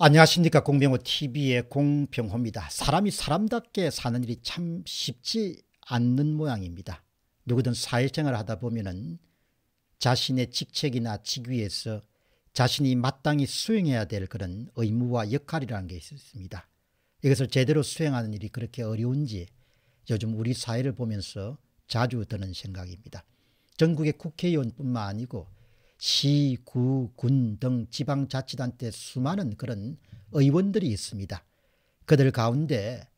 안녕하십니까 공병호 TV의 공병호입니다. 사람이 사람답게 사는 일이 참 쉽지 않는 모양입니다. 누구든 사회생활을 하다 보면은 자신의 직책이나 직위에서 자신이 마땅히 수행해야 될 그런 의무와 역할이라는 게 있습니다. 이것을 제대로 수행하는 일이 그렇게 어려운지 요즘 우리 사회를 보면서 자주 드는 생각입니다. 전국의 국회의원뿐만 아니고 시, 구, 군 등 지방자치단체 수많은 그런 의원들이 있습니다. 그들 가운데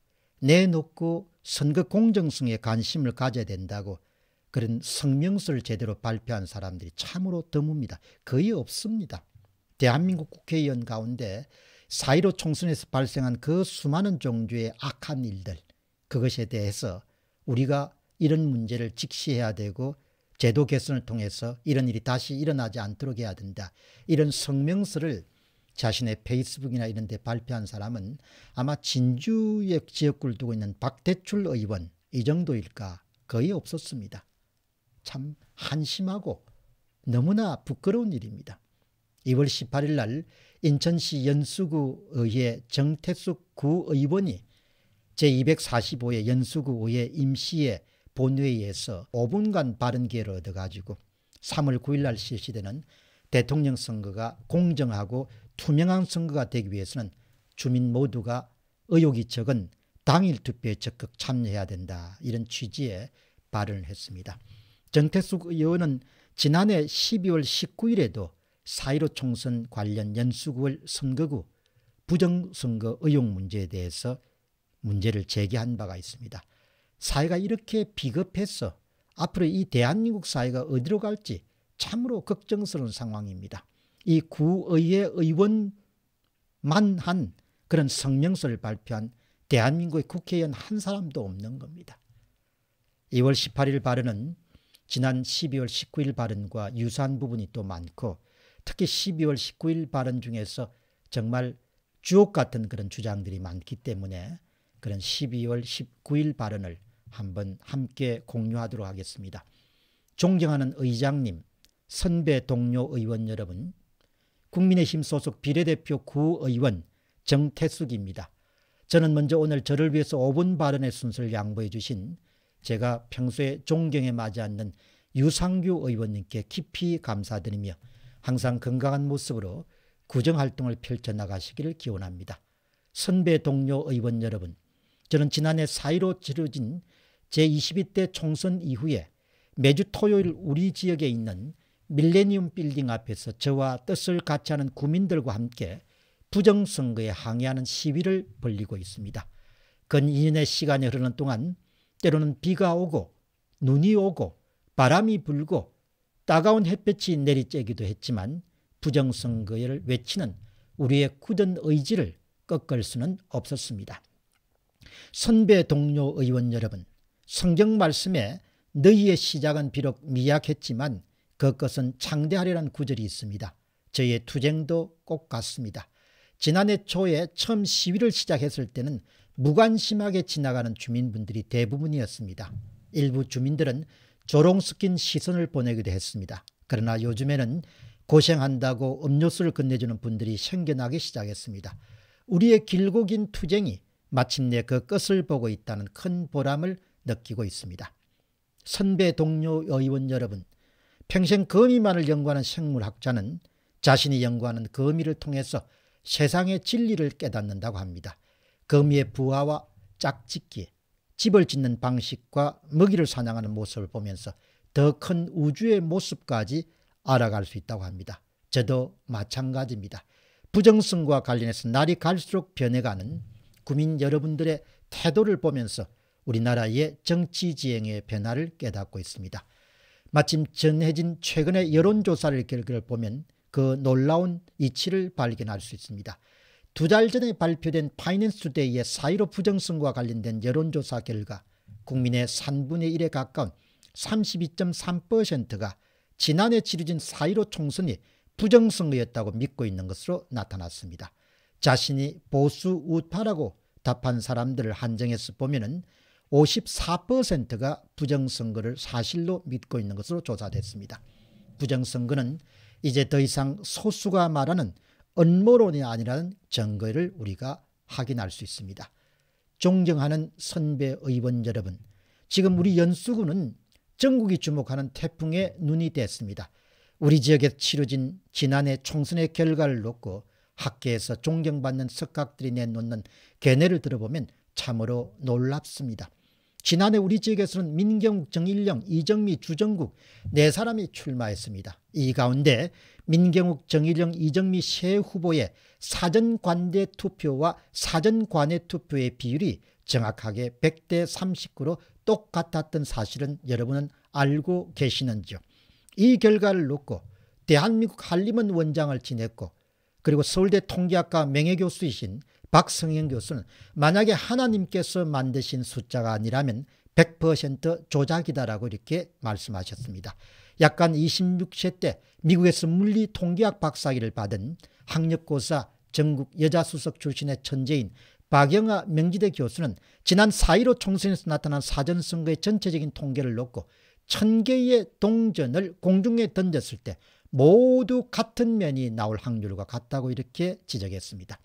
내놓고 선거 공정성에 관심을 가져야 된다고 그런 성명서를 제대로 발표한 사람들이 참으로 드뭅니다. 거의 없습니다. 대한민국 국회의원 가운데 4.15 총선에서 발생한 그 수많은 종류의 악한 일들 그것에 대해서 우리가 이런 문제를 직시해야 되고 제도 개선을 통해서 이런 일이 다시 일어나지 않도록 해야 된다. 이런 성명서를 자신의 페이스북이나 이런 데 발표한 사람은 아마 진주의 지역구를 두고 있는 박대출 의원 이 정도일까 거의 없었습니다. 참 한심하고 너무나 부끄러운 일입니다. 2월 18일 날 인천시 연수구의회 정태숙 구의원이 제245회 연수구의회 임시회 본회의에서 5분간 바른 기회를 얻어가지고 3월 9일 날 실시되는 대통령 선거가 공정하고 투명한 선거가 되기 위해서는 주민 모두가 의혹이 적은 당일 투표에 적극 참여해야 된다. 이런 취지의 발언을 했습니다. 정태숙 의원은 지난해 12월 19일에도 4.15 총선 관련 연수구월 선거구 부정선거 의혹 문제에 대해서 문제를 제기한 바가 있습니다. 사회가 이렇게 비겁했어 앞으로 이 대한민국 사회가 어디로 갈지 참으로 걱정스러운 상황입니다. 이 구의회 의원만 한 그런 성명서를 발표한 대한민국의 국회의원 한 사람도 없는 겁니다. 2월 18일 발언은 지난 12월 19일 발언과 유사한 부분이 또 많고 특히 12월 19일 발언 중에서 정말 주옥 같은 그런 주장들이 많기 때문에 그런 12월 19일 발언을 한번 함께 공유하도록 하겠습니다. 존경하는 의장님, 선배 동료 의원 여러분, 국민의힘 소속 비례대표 구의원 정태숙입니다. 저는 먼저 오늘 저를 위해서 5분 발언의 순서를 양보해 주신 제가 평소에 존경에 마지 않는 유상규 의원님께 깊이 감사드리며 항상 건강한 모습으로 구정활동을 펼쳐나가시기를 기원합니다. 선배 동료 의원 여러분, 저는 지난해 4.15 치러진 제22대 총선 이후에 매주 토요일 우리 지역에 있는 밀레니움 빌딩 앞에서 저와 뜻을 같이 하는 구민들과 함께 부정선거에 항의하는 시위를 벌리고 있습니다. 근 2년의 시간이 흐르는 동안 때로는 비가 오고 눈이 오고 바람이 불고 따가운 햇볕이 내리쬐기도 했지만 부정선거를 외치는 우리의 굳은 의지를 꺾을 수는 없었습니다. 선배 동료 의원 여러분 성경 말씀에 너희의 시작은 비록 미약했지만 그것은 창대하리라는 구절이 있습니다. 저의 투쟁도 꼭 같습니다. 지난해 초에 처음 시위를 시작했을 때는 무관심하게 지나가는 주민분들이 대부분이었습니다. 일부 주민들은 조롱 섞인 시선을 보내기도 했습니다. 그러나 요즘에는 고생한다고 음료수를 건네주는 분들이 생겨나기 시작했습니다. 우리의 길고 긴 투쟁이 마침내 그 끝을 보고 있다는 큰 보람을 느끼고 있습니다. 선배 동료 의원 여러분, 평생 거미만을 연구하는 생물학자는 자신이 연구하는 거미를 통해서 세상의 진리를 깨닫는다고 합니다. 거미의 부하와 짝짓기, 집을 짓는 방식과 먹이를 사냥하는 모습을 보면서 더 큰 우주의 모습까지 알아갈 수 있다고 합니다. 저도 마찬가지입니다. 부정성과 관련해서 날이 갈수록 변해가는 국민 여러분들의 태도를 보면서 우리나라의 정치 지형의 변화를 깨닫고 있습니다. 마침 전해진 최근의 여론조사를 결과를 보면 그 놀라운 이치를 발견할 수 있습니다. 두 달 전에 발표된 파이낸스투데이의 사이로 부정선거와 관련된 여론조사 결과 국민의 3분의 1에 가까운 32.3%가 지난해 치러진 사이로 총선이 부정선거였다고 믿고 있는 것으로 나타났습니다. 자신이 보수 우파라고 답한 사람들을 한정해서 보면 54%가 부정선거를 사실로 믿고 있는 것으로 조사됐습니다. 부정선거는 이제 더 이상 소수가 말하는 음모론이 아니라는 증거를 우리가 확인할 수 있습니다. 존경하는 선배 의원 여러분, 지금 우리 연수구는 전국이 주목하는 태풍의 눈이 됐습니다. 우리 지역에 치러진 지난해 총선의 결과를 놓고 학계에서 존경받는 석학들이 내놓는 견해를 들어보면 참으로 놀랍습니다. 지난해 우리 지역에서는 민경욱, 정일령, 이정미, 주정국 네 사람이 출마했습니다. 이 가운데 민경욱, 정일령, 이정미 세 후보의 사전 관대 투표와 사전 관외 투표의 비율이 정확하게 100대 39로 똑같았던 사실은 여러분은 알고 계시는지요. 이 결과를 놓고 대한민국 한림원 원장을 지냈고 그리고 서울대 통계학과 명예교수이신 박성현 교수는 만약에 하나님께서 만드신 숫자가 아니라면 100% 조작이다라고 이렇게 말씀하셨습니다. 약간 26세 때 미국에서 물리 통계학 박사학를 받은 학력고사 전국 여자수석 출신의 천재인 박영아 명지대 교수는 지난 4.15 총선에서 나타난 사전선거의 전체적인 통계를 놓고 천 개의 동전을 공중에 던졌을 때 모두 같은 면이 나올 확률과 같다고 이렇게 지적했습니다.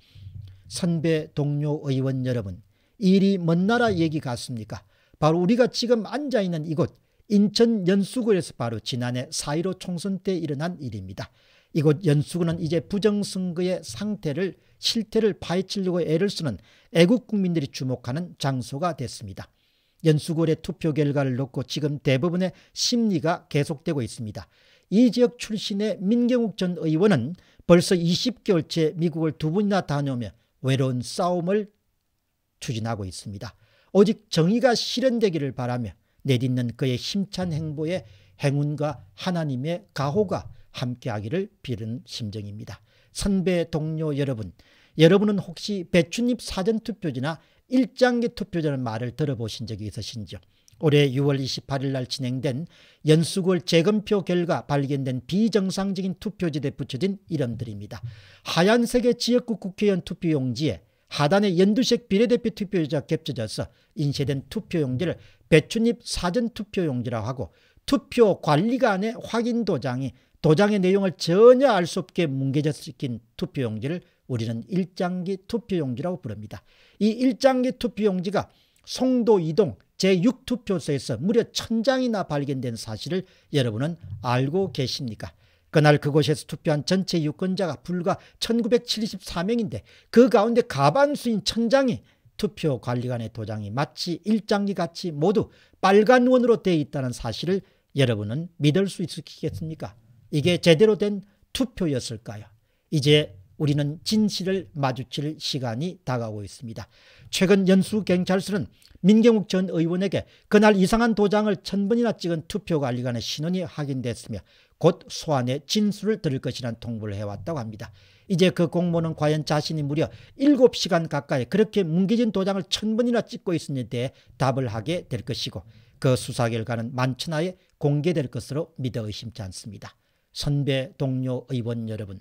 선배 동료 의원 여러분 일이 먼 나라 얘기 같습니까? 바로 우리가 지금 앉아있는 이곳 인천 연수구에서 바로 지난해 4.15 총선 때 일어난 일입니다. 이곳 연수구는 이제 부정선거의 상태를 실태를 파헤치려고 애를 쓰는 애국 국민들이 주목하는 장소가 됐습니다. 연수구의 투표 결과를 놓고 지금 대부분의 심리가 계속되고 있습니다. 이 지역 출신의 민경욱 전 의원은 벌써 20개월째 미국을 두 번이나 다녀오며 외로운 싸움을 추진하고 있습니다. 오직 정의가 실현되기를 바라며 내딛는 그의 힘찬 행보에 행운과 하나님의 가호가 함께하기를 빌은 심정입니다. 선배 동료 여러분, 여러분은 혹시 배추잎 사전투표지나 일장기 투표지는 말을 들어보신 적이 있으신지요? 올해 6월 28일 날 진행된 연수구월 재검표 결과 발견된 비정상적인 투표지대 붙여진 이름들입니다. 하얀색의 지역구 국회의원 투표용지에 하단에 연두색 비례대표 투표자 겹쳐져서 인쇄된 투표용지를 배추잎 사전투표용지라고 하고 투표관리관의 확인도장이 도장의 내용을 전혀 알 수 없게 뭉개져있긴 투표용지를 우리는 일장기 투표용지라고 부릅니다. 이 일장기 투표용지가 송도 이동 제6투표소에서 무려 천장이나 발견된 사실을 여러분은 알고 계십니까? 그날 그곳에서 투표한 전체 유권자가 불과 1974명인데 그 가운데 가반수인 천장이 투표 관리관의 도장이 마치 일장기 같이 모두 빨간 원으로 되어 있다는 사실을 여러분은 믿을 수 있겠습니까? 이게 제대로 된 투표였을까요? 이제 우리는 진실을 마주칠 시간이 다가오고 있습니다. 최근 연수경찰서는 민경욱 전 의원에게 그날 이상한 도장을 천 번이나 찍은 투표 관리관의 신원이 확인됐으며 곧 소환의 진술을 들을 것이란 통보를 해왔다고 합니다. 이제 그 공무원은 과연 자신이 무려 7시간 가까이 그렇게 뭉개진 도장을 천 번이나 찍고 있었는 데 답을 하게 될 것이고 그 수사 결과는 만천하에 공개될 것으로 믿어 의심치 않습니다. 선배 동료 의원 여러분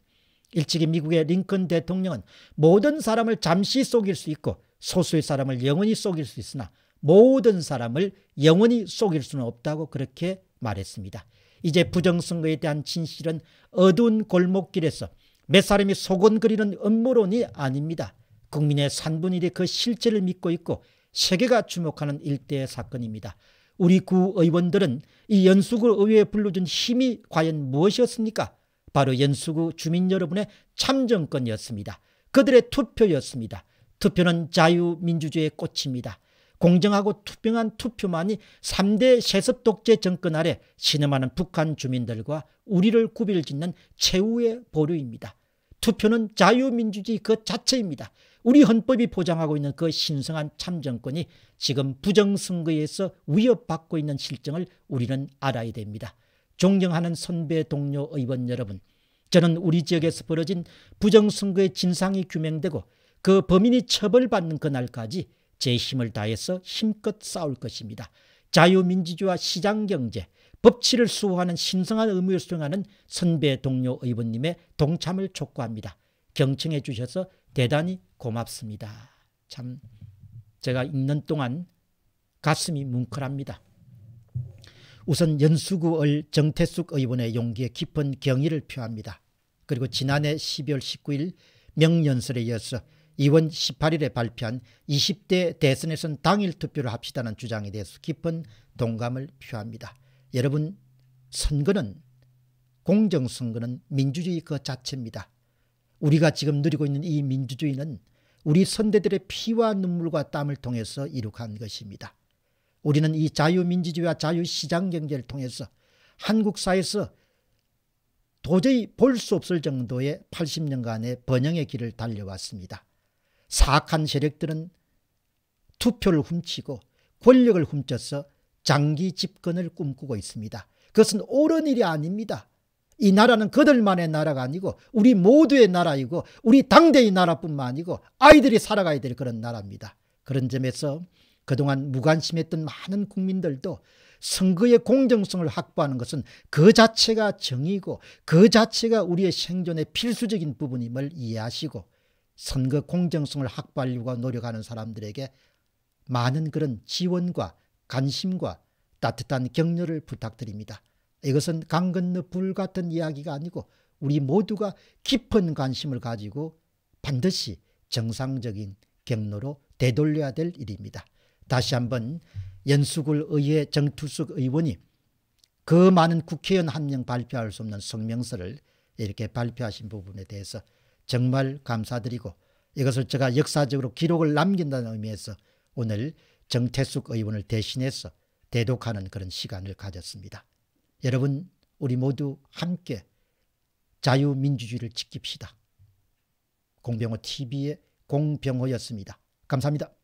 일찍이 미국의 링컨 대통령은 모든 사람을 잠시 속일 수 있고 소수의 사람을 영원히 속일 수 있으나 모든 사람을 영원히 속일 수는 없다고 그렇게 말했습니다. 이제 부정선거에 대한 진실은 어두운 골목길에서 몇 사람이 소곤거리는 음모론이 아닙니다. 국민의 산분일이 그 실체를 믿고 있고 세계가 주목하는 일대의 사건입니다. 우리 구의원들은 이 연수구 의회에 불러준 힘이 과연 무엇이었습니까? 바로 연수구 주민 여러분의 참정권이었습니다. 그들의 투표였습니다. 투표는 자유민주주의의 꽃입니다. 공정하고 투명한 투표만이 3대 세습 독재 정권 아래 신음하는 북한 주민들과 우리를 구별짓는 최후의 보루입니다. 투표는 자유민주주의 그 자체입니다. 우리 헌법이 보장하고 있는 그 신성한 참정권이 지금 부정선거에서 위협받고 있는 실정을 우리는 알아야 됩니다. 존경하는 선배 동료 의원 여러분, 저는 우리 지역에서 벌어진 부정선거의 진상이 규명되고 그 범인이 처벌받는 그날까지 제 힘을 다해서 힘껏 싸울 것입니다. 자유민주주의와 시장경제, 법치를 수호하는 신성한 의무를 수행하는 선배 동료 의원님의 동참을 촉구합니다. 경청해 주셔서 대단히 고맙습니다. 참 제가 읽는 동안 가슴이 뭉클합니다. 우선 연수구을 정태숙 의원의 용기에 깊은 경의를 표합니다. 그리고 지난해 12월 19일 명연설에 이어서 2월 18일에 발표한 20대 대선에선 당일 투표를 합시다는 주장에 대해서 깊은 동감을 표합니다. 여러분 선거는 공정선거는 민주주의 그 자체입니다. 우리가 지금 누리고 있는 이 민주주의는 우리 선대들의 피와 눈물과 땀을 통해서 이룩한 것입니다. 우리는 이 자유민주주의와 자유시장경제를 통해서 한국 사회에서 도저히 볼 수 없을 정도의 80년간의 번영의 길을 달려왔습니다. 사악한 세력들은 투표를 훔치고 권력을 훔쳐서 장기 집권을 꿈꾸고 있습니다. 그것은 옳은 일이 아닙니다. 이 나라는 그들만의 나라가 아니고 우리 모두의 나라이고 우리 당대의 나라뿐만 아니고 아이들이 살아가야 될 그런 나라입니다. 그런 점에서 그동안 무관심했던 많은 국민들도 선거의 공정성을 확보하는 것은 그 자체가 정의고 그 자체가 우리의 생존의 필수적인 부분임을 이해하시고 선거 공정성을 확보하려고 노력하는 사람들에게 많은 그런 지원과 관심과 따뜻한 격려를 부탁드립니다. 이것은 강 건너 불 같은 이야기가 아니고 우리 모두가 깊은 관심을 가지고 반드시 정상적인 경로로 되돌려야 될 일입니다. 다시 한번 연수굴 의회 정투숙 의원이 그 많은 국회의원 한 명 발표할 수 없는 성명서를 이렇게 발표하신 부분에 대해서 정말 감사드리고 이것을 제가 역사적으로 기록을 남긴다는 의미에서 오늘 정태숙 의원을 대신해서 대독하는 그런 시간을 가졌습니다. 여러분 우리 모두 함께 자유민주주의를 지킵시다. 공병호 TV의 공병호였습니다. 감사합니다.